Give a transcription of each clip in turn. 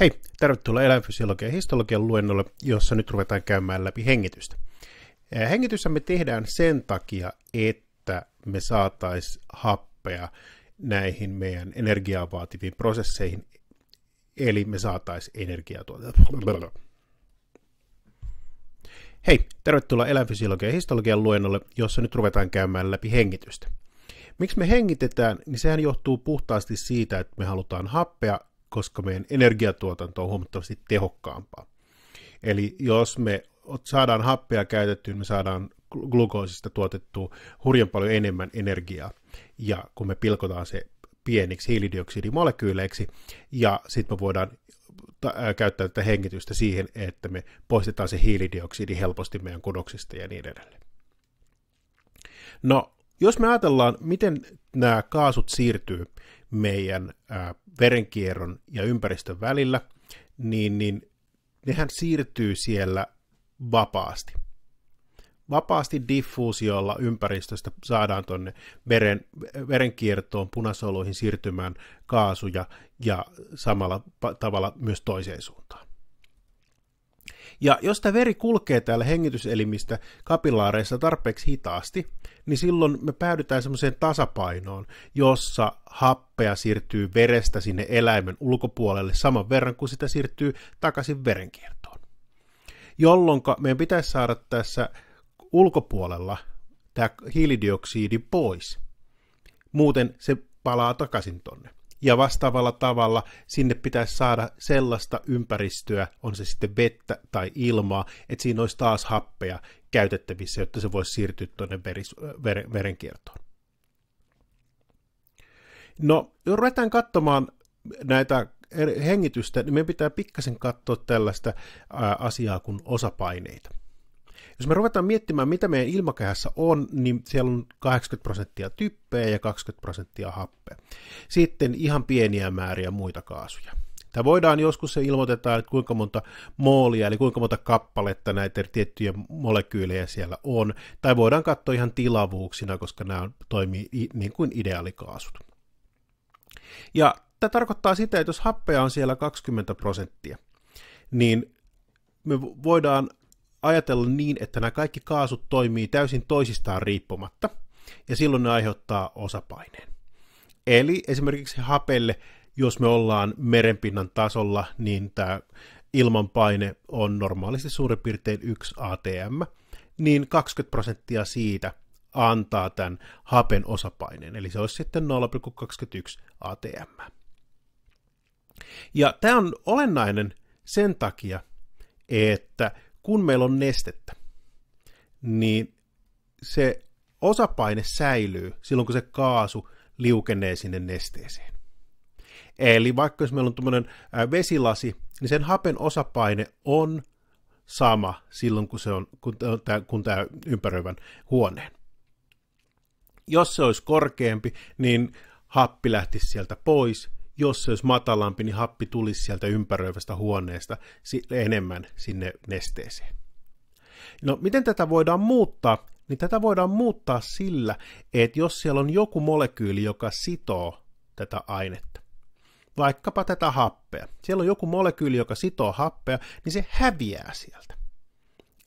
Hei, tervetuloa eläinfysiologian ja histologian luennolle, jossa nyt ruvetaan käymään läpi hengitystä. Hengityssä me tehdään sen takia, että me saataisiin happea näihin meidän energiaa vaativiin prosesseihin, eli me saataisiin energiaa tuolta. Hei, tervetuloa eläinfysiologian ja histologian luennolle, jossa nyt ruvetaan käymään läpi hengitystä. Miksi me hengitetään, niin sehän johtuu puhtaasti siitä, että me halutaan happea koska meidän energiatuotanto on huomattavasti tehokkaampaa. Eli jos me saadaan happea käytettyä, niin me saadaan glukoosista tuotettua hurjan paljon enemmän energiaa. Ja kun me pilkotaan se pieniksi hiilidioksidimolekyyleiksi, ja sitten me voidaan käyttää tätä hengitystä siihen, että me poistetaan se hiilidioksidi helposti meidän kudoksista ja niin edelleen. No, jos me ajatellaan, miten nämä kaasut siirtyy meidän verenkierron ja ympäristön välillä, niin, niin nehän siirtyy siellä vapaasti. Vapaasti diffuusiolla ympäristöstä saadaan tuonne veren, verenkiertoon, punasoluihin siirtymään kaasuja ja samalla tavalla myös toiseen suuntaan. Ja jos tämä veri kulkee täällä hengityselimistä kapillaareissa tarpeeksi hitaasti, niin silloin me päädytään semmoiseen tasapainoon, jossa happea siirtyy verestä sinne eläimen ulkopuolelle saman verran kuin sitä siirtyy takaisin verenkiertoon. Jolloin meidän pitäisi saada tässä ulkopuolella tämä hiilidioksidi pois. Muuten se palaa takaisin tonne ja vastaavalla tavalla sinne pitäisi saada sellaista ympäristöä, on se sitten vettä tai ilmaa, että siinä olisi taas happea käytettävissä, jotta se voisi siirtyä tuonne veris, ver, verenkiertoon. No, jos ruvetaan katsomaan näitä hengitystä, niin meidän pitää pikkasen katsoa tällaista asiaa kuin osapaineita. Jos me ruvetaan miettimään, mitä meidän ilmakehässä on, niin siellä on 80 prosenttia typpeä ja 20 prosenttia happea. Sitten ihan pieniä määriä muita kaasuja. Tämä voidaan joskus se ilmoitetaan, että kuinka monta moolia, eli kuinka monta kappaletta näitä tiettyjä molekyylejä siellä on. Tai voidaan katsoa ihan tilavuuksina, koska nämä toimii niin kuin ideaalikaasut. Ja tämä tarkoittaa sitä, että jos happea on siellä 20 prosenttia, niin me voidaan ajatella niin, että nämä kaikki kaasut toimii täysin toisistaan riippumatta, ja silloin ne aiheuttaa osapaineen. Eli esimerkiksi hapelle, jos me ollaan merenpinnan tasolla, niin tämä ilmanpaine on normaalisti suurin piirtein 1 atm, niin 20 prosenttia siitä antaa tämän hapen osapaineen, eli se olisi sitten 0,21 atm. Ja tämä on olennainen sen takia, että kun meillä on nestettä, niin se osapaine säilyy silloin, kun se kaasu liukenee sinne nesteeseen. Eli vaikka jos meillä on tuommoinen vesilasi, niin sen hapen osapaine on sama silloin, kun, se on, kun, tämä, kun tämä ympäröivän huoneen. Jos se olisi korkeampi, niin happi lähtisi sieltä pois jos se olisi matalampi, niin happi tulisi sieltä ympäröivästä huoneesta enemmän sinne nesteeseen. No, miten tätä voidaan muuttaa? Niin tätä voidaan muuttaa sillä, että jos siellä on joku molekyyli, joka sitoo tätä ainetta, vaikkapa tätä happea, siellä on joku molekyyli, joka sitoo happea, niin se häviää sieltä.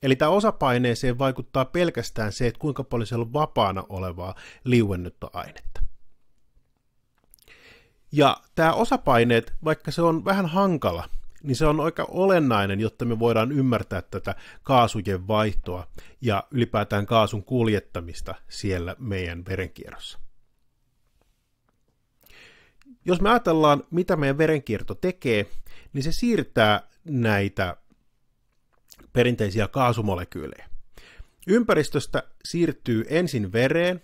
Eli tämä osapaineeseen vaikuttaa pelkästään se, että kuinka paljon siellä on vapaana olevaa liuennutta ainetta. Ja tämä osapaineet, vaikka se on vähän hankala, niin se on aika olennainen, jotta me voidaan ymmärtää tätä kaasujen vaihtoa ja ylipäätään kaasun kuljettamista siellä meidän verenkierrossa. Jos me ajatellaan, mitä meidän verenkierto tekee, niin se siirtää näitä perinteisiä kaasumolekyylejä. Ympäristöstä siirtyy ensin vereen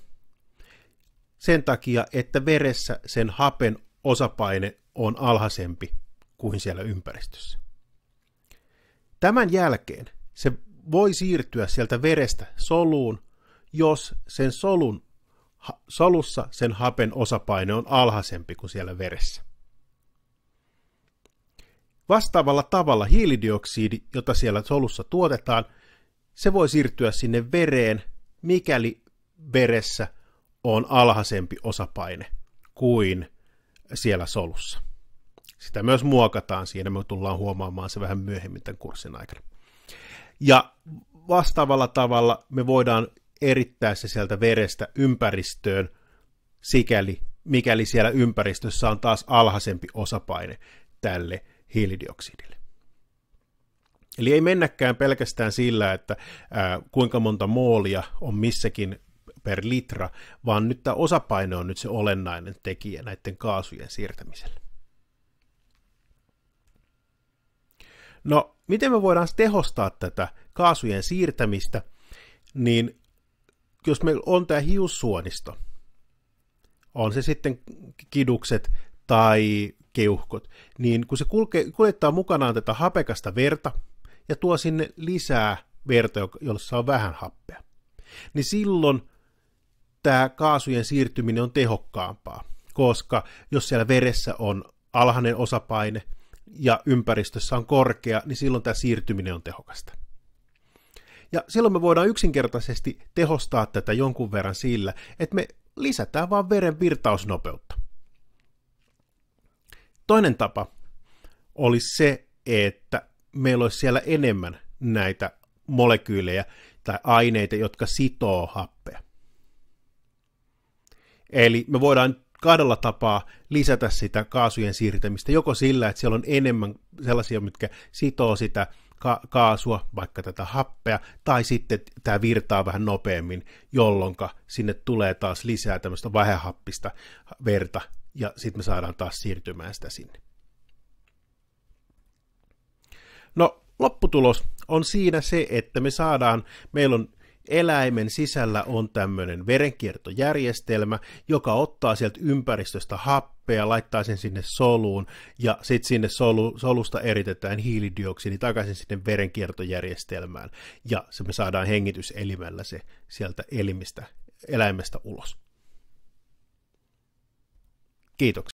sen takia, että veressä sen hapen osapaine on alhaisempi kuin siellä ympäristössä. Tämän jälkeen se voi siirtyä sieltä verestä soluun, jos sen solun, solussa sen hapen osapaine on alhaisempi kuin siellä veressä. Vastaavalla tavalla hiilidioksidi, jota siellä solussa tuotetaan, se voi siirtyä sinne vereen, mikäli veressä on alhaisempi osapaine kuin siellä solussa. Sitä myös muokataan siinä, me tullaan huomaamaan se vähän myöhemmin tämän kurssin aikana. Ja vastaavalla tavalla me voidaan erittää se sieltä verestä ympäristöön, sikäli mikäli siellä ympäristössä on taas alhaisempi osapaine tälle hiilidioksidille. Eli ei mennäkään pelkästään sillä, että ää, kuinka monta moolia on missäkin per litra, vaan nyt tämä osapaine on nyt se olennainen tekijä näiden kaasujen siirtämiselle. No, miten me voidaan tehostaa tätä kaasujen siirtämistä, niin jos meillä on tämä hiussuonisto, on se sitten kidukset tai keuhkot, niin kun se kulkee, kuljettaa mukanaan tätä hapekasta verta ja tuo sinne lisää verta, jossa on vähän happea, niin silloin tämä kaasujen siirtyminen on tehokkaampaa, koska jos siellä veressä on alhainen osapaine ja ympäristössä on korkea, niin silloin tämä siirtyminen on tehokasta. Ja silloin me voidaan yksinkertaisesti tehostaa tätä jonkun verran sillä, että me lisätään vaan veren virtausnopeutta. Toinen tapa olisi se, että meillä olisi siellä enemmän näitä molekyylejä tai aineita, jotka sitoo happea. Eli me voidaan kahdella tapaa lisätä sitä kaasujen siirtämistä, joko sillä, että siellä on enemmän sellaisia, mitkä sitoo sitä ka- kaasua, vaikka tätä happea, tai sitten tämä virtaa vähän nopeammin, jolloin sinne tulee taas lisää tämmöistä vähähappista verta, ja sitten me saadaan taas siirtymään sitä sinne. No, lopputulos on siinä se, että me saadaan, meillä on eläimen sisällä on tämmöinen verenkiertojärjestelmä, joka ottaa sieltä ympäristöstä happea, laittaa sen sinne soluun ja sitten sinne solu, solusta eritetään hiilidioksidi takaisin sinne verenkiertojärjestelmään ja se me saadaan hengityselimellä se sieltä elimistä, eläimestä ulos. Kiitoksia.